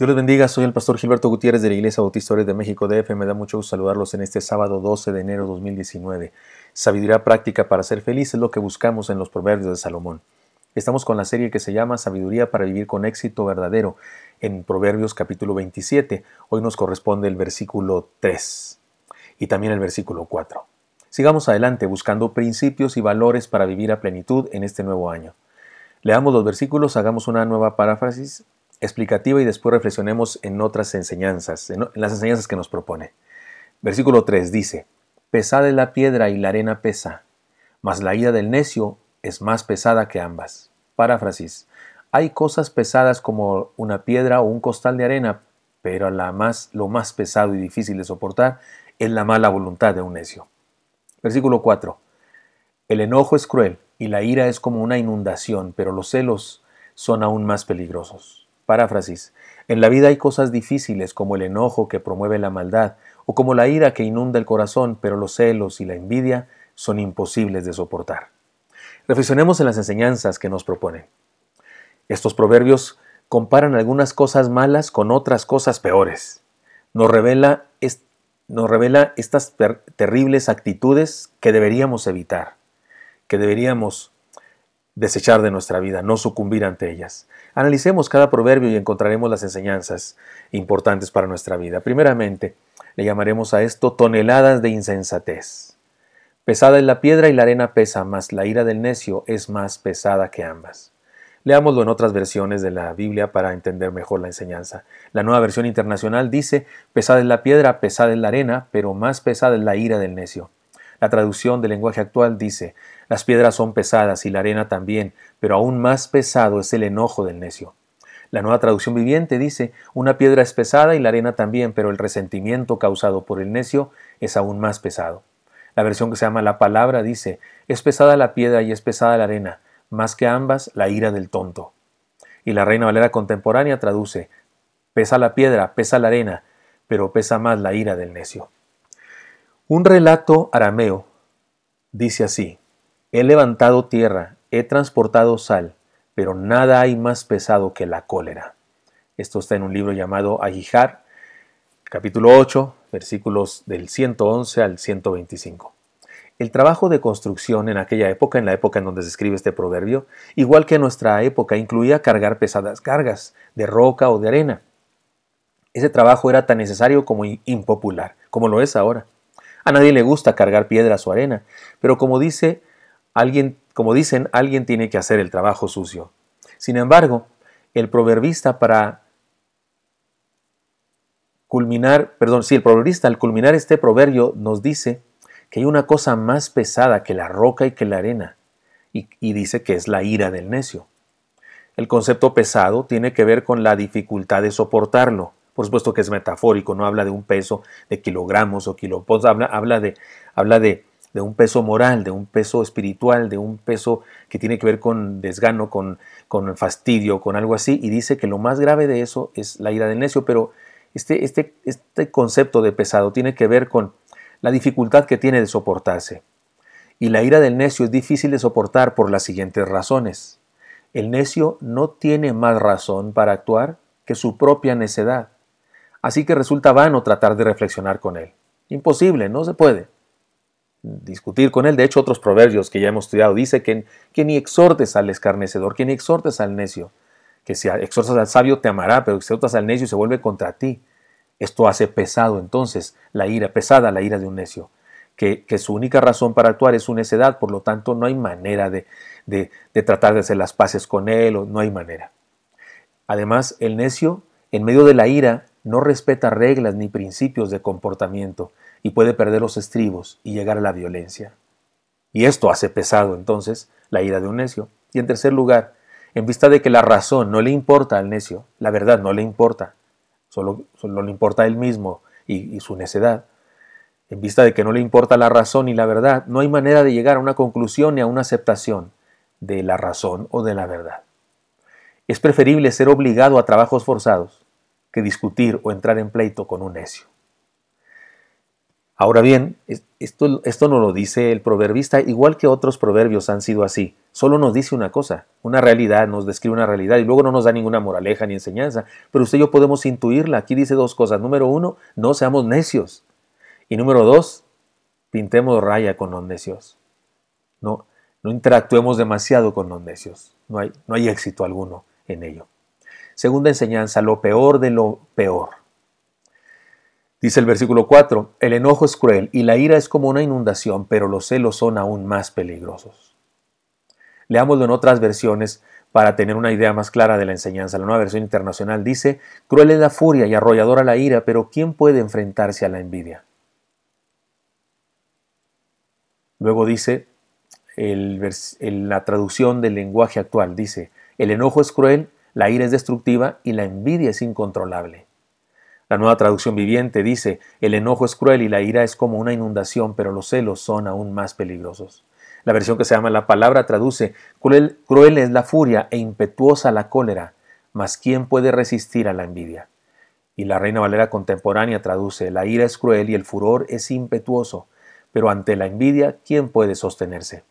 Dios les bendiga, soy el pastor Gilberto Gutiérrez de la Iglesia Bautista de México DF. Me da mucho gusto saludarlos en este sábado 12 de enero de 2019. Sabiduría práctica para ser feliz es lo que buscamos en los Proverbios de Salomón. Estamos con la serie que se llama Sabiduría para vivir con éxito verdadero en Proverbios capítulo 27. Hoy nos corresponde el versículo 3 y también el versículo 4. Sigamos adelante buscando principios y valores para vivir a plenitud en este nuevo año. Leamos los versículos, hagamos una nueva paráfrasis explicativa y después reflexionemos en otras enseñanzas, en, las enseñanzas que nos propone. Versículo 3 dice, pesada es la piedra y la arena pesa, mas la ida del necio es más pesada que ambas. Paráfrasis, hay cosas pesadas como una piedra o un costal de arena, pero la más, lo más pesado y difícil de soportar es la mala voluntad de un necio. Versículo 4. El enojo es cruel y la ira es como una inundación, pero los celos son aún más peligrosos. Paráfrasis. En la vida hay cosas difíciles como el enojo que promueve la maldad o como la ira que inunda el corazón, pero los celos y la envidia son imposibles de soportar. Reflexionemos en las enseñanzas que nos proponen. Estos proverbios comparan algunas cosas malas con otras cosas peores. Nos revela, nos revela estas terribles actitudes que deberíamos evitar, que deberíamos desechar de nuestra vida, no sucumbir ante ellas. Analicemos cada proverbio y encontraremos las enseñanzas importantes para nuestra vida. Primeramente, le llamaremos a esto toneladas de insensatez. Pesada es la piedra y la arena pesa, más la ira del necio es más pesada que ambas. Leámoslo en otras versiones de la Biblia para entender mejor la enseñanza. La nueva versión internacional dice, pesada es la piedra, pesada es la arena, pero más pesada es la ira del necio. La traducción del lenguaje actual dice, las piedras son pesadas y la arena también, pero aún más pesado es el enojo del necio. La nueva traducción viviente dice, una piedra es pesada y la arena también, pero el resentimiento causado por el necio es aún más pesado. La versión que se llama La Palabra dice, es pesada la piedra y es pesada la arena, más que ambas la ira del tonto. Y la Reina Valera contemporánea traduce, pesa la piedra, pesa la arena, pero pesa más la ira del necio. Un relato arameo dice así, He levantado tierra, he transportado sal, pero nada hay más pesado que la cólera. Esto está en un libro llamado Aguijar, capítulo 8, versículos del 111 al 125. El trabajo de construcción en aquella época, en la época en donde se escribe este proverbio, igual que en nuestra época, incluía cargar pesadas cargas de roca o de arena. Ese trabajo era tan necesario como impopular, como lo es ahora. A nadie le gusta cargar piedras o arena, pero como dice Alguien, como dicen, alguien tiene que hacer el trabajo sucio. Sin embargo, el proverbista para culminar, perdón, el proverbista al culminar este proverbio nos dice que hay una cosa más pesada que la roca y que la arena, y, y dice que es la ira del necio. El concepto pesado tiene que ver con la dificultad de soportarlo. Por supuesto que es metafórico, no habla de un peso de kilogramos o kilopos, pues habla, de, habla de de un peso moral, de un peso espiritual, de un peso que tiene que ver con desgano, con, con fastidio, con algo así, y dice que lo más grave de eso es la ira del necio, pero este, este, este concepto de pesado tiene que ver con la dificultad que tiene de soportarse. Y la ira del necio es difícil de soportar por las siguientes razones. El necio no tiene más razón para actuar que su propia necedad. Así que resulta vano tratar de reflexionar con él. Imposible, no se puede discutir con él. De hecho, otros proverbios que ya hemos estudiado dice que, ni exhortes al escarnecedor, que ni exhortes al necio, que si exhortas al sabio te amará, pero exhortas al necio se vuelve contra ti. Esto hace pesado entonces la ira, pesada la ira de un necio, que, que su única razón para actuar es su necedad, por lo tanto no hay manera de, de tratar de hacer las paces con él, o no hay manera. Además, el necio, en medio de la ira, no respeta reglas ni principios de comportamiento y puede perder los estribos y llegar a la violencia. Y esto hace pesado entonces la ira de un necio. Y en tercer lugar, en vista de que la razón no le importa al necio, la verdad no le importa, solo, le importa a él mismo y, y su necedad, en vista de que no le importa la razón y la verdad, no hay manera de llegar a una conclusión ni a una aceptación de la razón o de la verdad. Es preferible ser obligado a trabajos forzados que discutir o entrar en pleito con un necio. Ahora bien, esto, no lo dice el proverbista, igual que otros proverbios han sido así. Solo nos dice una cosa, una realidad, nos describe una realidad y luego no nos da ninguna moraleja ni enseñanza. Pero usted y yo podemos intuirla. Aquí dice dos cosas. Número uno, no seamos necios. Y número dos, pintemos raya con los necios. No, no interactuemos demasiado con los necios. no hay éxito alguno en ello. Segunda enseñanza, lo peor de lo peor. Dice el versículo 4, el enojo es cruel y la ira es como una inundación, pero los celos son aún más peligrosos. Leámoslo en otras versiones para tener una idea más clara de la enseñanza. La nueva versión internacional dice, cruel es la furia y arrolladora la ira, pero ¿quién puede enfrentarse a la envidia? Luego dice, en la traducción del lenguaje actual dice, el enojo es cruel, la ira es destructiva y la envidia es incontrolable. La nueva traducción viviente dice, el enojo es cruel y la ira es como una inundación, pero los celos son aún más peligrosos. La versión que se llama La Palabra traduce, cruel, es la furia e impetuosa la cólera, mas ¿quién puede resistir a la envidia? Y la Reina Valera contemporánea traduce, la ira es cruel y el furor es impetuoso, pero ante la envidia, ¿quién puede sostenerse?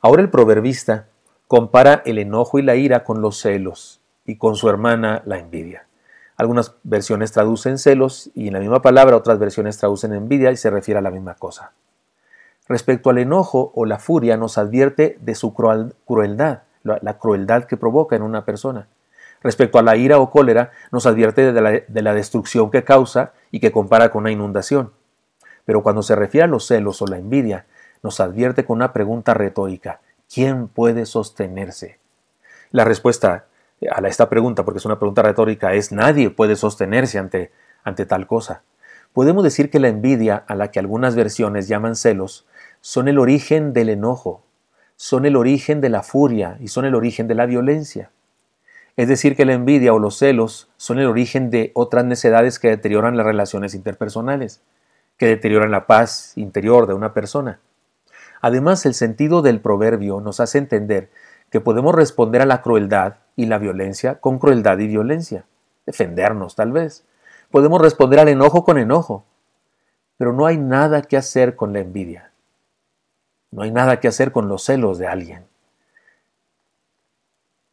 Ahora el proverbista compara el enojo y la ira con los celos y con su hermana la envidia. Algunas versiones traducen celos y en la misma palabra otras versiones traducen envidia y se refiere a la misma cosa. Respecto al enojo o la furia nos advierte de su crueldad, la crueldad que provoca en una persona. Respecto a la ira o cólera nos advierte de la, destrucción que causa y que compara con una inundación. Pero cuando se refiere a los celos o la envidia, nos advierte con una pregunta retórica. ¿Quién puede sostenerse? La respuesta a esta pregunta, porque es una pregunta retórica, es nadie puede sostenerse ante, ante tal cosa. Podemos decir que la envidia, a la que algunas versiones llaman celos, son el origen del enojo, son el origen de la furia y son el origen de la violencia. Es decir, que la envidia o los celos son el origen de otras necedades que deterioran las relaciones interpersonales, que deterioran la paz interior de una persona. Además, el sentido del proverbio nos hace entender que podemos responder a la crueldad y la violencia con crueldad y violencia, defendernos tal vez. Podemos responder al enojo con enojo, pero no hay nada que hacer con la envidia. No hay nada que hacer con los celos de alguien.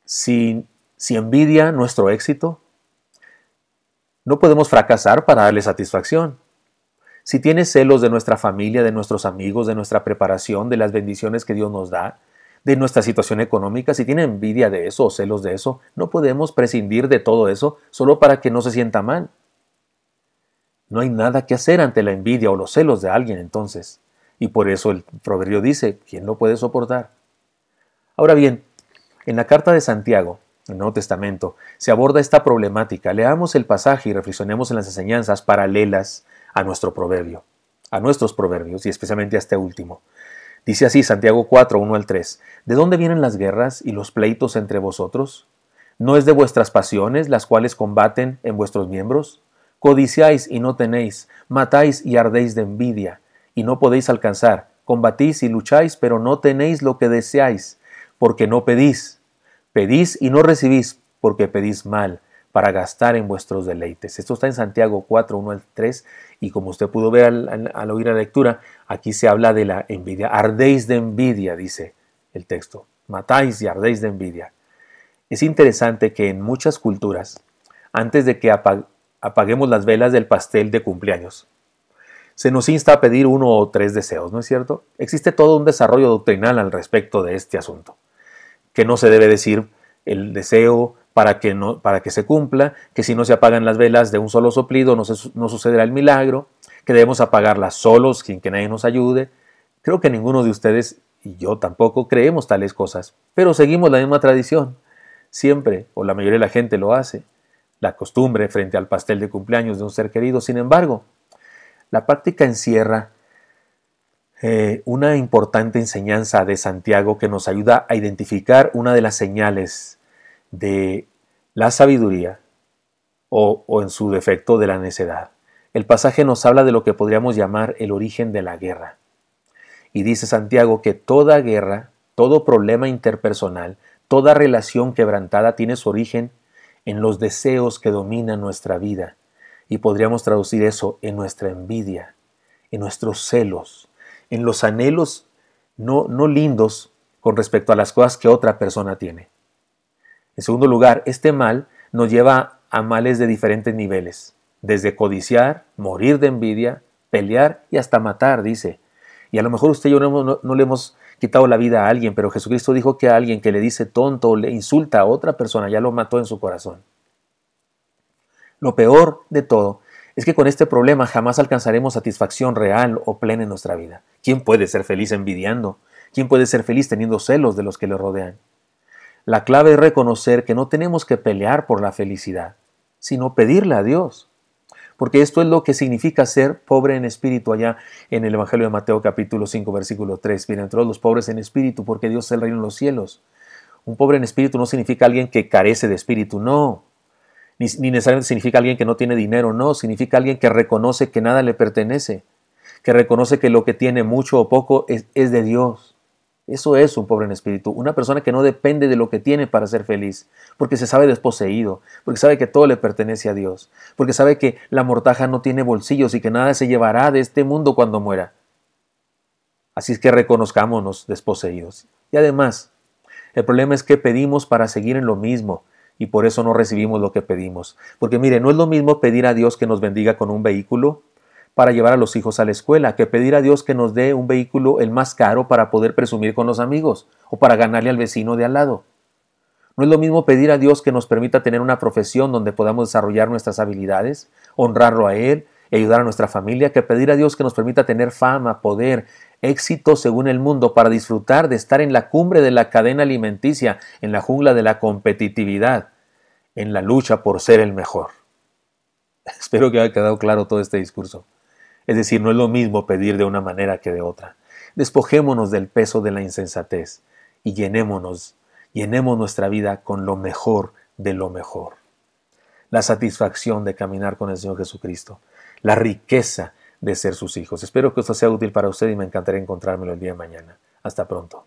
Si, envidia nuestro éxito, no podemos fracasar para darle satisfacción. Si tiene celos de nuestra familia, de nuestros amigos, de nuestra preparación, de las bendiciones que Dios nos da, de nuestra situación económica, si tiene envidia de eso o celos de eso, no podemos prescindir de todo eso solo para que no se sienta mal. No hay nada que hacer ante la envidia o los celos de alguien entonces. Y por eso el proverbio dice, ¿quién lo puede soportar? Ahora bien, en la carta de Santiago, en el Nuevo Testamento, se aborda esta problemática. Leamos el pasaje y reflexionemos en las enseñanzas paralelas a nuestro proverbio, a nuestros proverbios y especialmente a este último. Dice así Santiago 4, 1 al 3. ¿De dónde vienen las guerras y los pleitos entre vosotros? ¿No es de vuestras pasiones las cuales combaten en vuestros miembros? Codiciáis y no tenéis, matáis y ardéis de envidia, y no podéis alcanzar, combatís y lucháis, pero no tenéis lo que deseáis, porque no pedís. Pedís y no recibís, porque pedís mal para gastar en vuestros deleites. Esto está en Santiago 4, 1 al 3 y como usted pudo ver al, oír la lectura, aquí se habla de la envidia. Ardéis de envidia, dice el texto. Matáis y ardéis de envidia. Es interesante que en muchas culturas, antes de que apaguemos las velas del pastel de cumpleaños, se nos insta a pedir uno o tres deseos, ¿no es cierto? Existe todo un desarrollo doctrinal al respecto de este asunto, que no se debe decir el deseo para que, no, para que se cumpla, que si no se apagan las velas de un solo soplido no, sucederá el milagro, que debemos apagarlas solos sin que nadie nos ayude. Creo que ninguno de ustedes y yo tampoco creemos tales cosas, pero seguimos la misma tradición. Siempre, o la mayoría de la gente lo hace, la costumbre frente al pastel de cumpleaños de un ser querido. Sin embargo, la práctica encierra eh, una importante enseñanza de Santiago que nos ayuda a identificar una de las señales de la sabiduría o, en su defecto de la necedad. El pasaje nos habla de lo que podríamos llamar el origen de la guerra. Y dice Santiago que toda guerra, todo problema interpersonal, toda relación quebrantada tiene su origen en los deseos que dominan nuestra vida. Y podríamos traducir eso en nuestra envidia, en nuestros celos, en los anhelos no lindos con respecto a las cosas que otra persona tiene. En segundo lugar, este mal nos lleva a males de diferentes niveles, desde codiciar, morir de envidia, pelear y hasta matar, dice. Y a lo mejor usted y yo no, le hemos quitado la vida a alguien, pero Jesucristo dijo que a alguien que le dice tonto o le insulta a otra persona ya lo mató en su corazón. Lo peor de todo es que con este problema jamás alcanzaremos satisfacción real o plena en nuestra vida. ¿Quién puede ser feliz envidiando? ¿Quién puede ser feliz teniendo celos de los que le rodean? La clave es reconocer que no tenemos que pelear por la felicidad, sino pedirle a Dios. Porque esto es lo que significa ser pobre en espíritu allá en el Evangelio de Mateo capítulo 5 versículo 3. todos los pobres en espíritu, porque Dios es el reino de los cielos. Un pobre en espíritu no significa alguien que carece de espíritu, no. Ni, necesariamente significa alguien que no tiene dinero, no. Significa alguien que reconoce que nada le pertenece, que reconoce que lo que tiene mucho o poco es de Dios eso es un pobre en espíritu, una persona que no depende de lo que tiene para ser feliz, porque se sabe desposeído, porque sabe que todo le pertenece a Dios, porque sabe que la mortaja no tiene bolsillos y que nada se llevará de este mundo cuando muera. Así es que reconozcámonos desposeídos. Y además, el problema es que pedimos para seguir en lo mismo, y por eso no recibimos lo que pedimos. Porque mire, no es lo mismo pedir a Dios que nos bendiga con un vehículo para llevar a los hijos a la escuela, que pedir a Dios que nos dé un vehículo el más caro para poder presumir con los amigos o para ganarle al vecino de al lado. No es lo mismo pedir a Dios que nos permita tener una profesión donde podamos desarrollar nuestras habilidades, honrarlo a Él y ayudar a nuestra familia, que pedir a Dios que nos permita tener fama, poder, éxito según el mundo para disfrutar de estar en la cumbre de la cadena alimenticia, en la jungla de la competitividad, en la lucha por ser el mejor. Espero que haya quedado claro todo este discurso. Es decir, no es lo mismo pedir de una manera que de otra. Despojémonos del peso de la insensatez y llenémonos, llenemos nuestra vida con lo mejor de lo mejor. La satisfacción de caminar con el Señor Jesucristo, la riqueza de ser sus hijos. Espero que esto sea útil para usted y me encantaría encontrármelo el día de mañana. Hasta pronto.